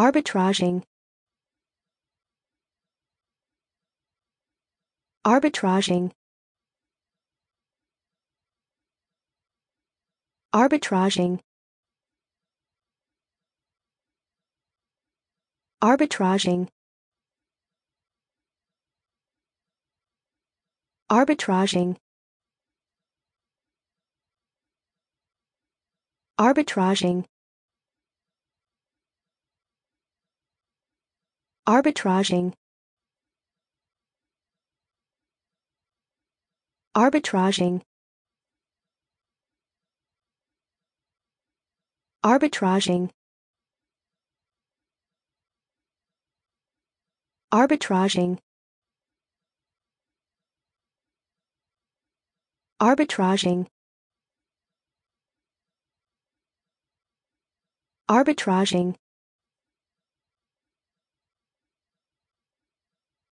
Arbitraging Arbitraging Arbitraging Arbitraging Arbitraging Arbitraging Arbitraging Arbitraging Arbitraging Arbitraging Arbitraging Arbitraging